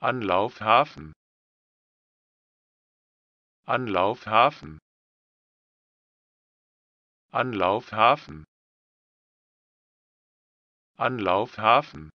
Anlaufhafen Anlaufhafen Anlaufhafen Anlaufhafen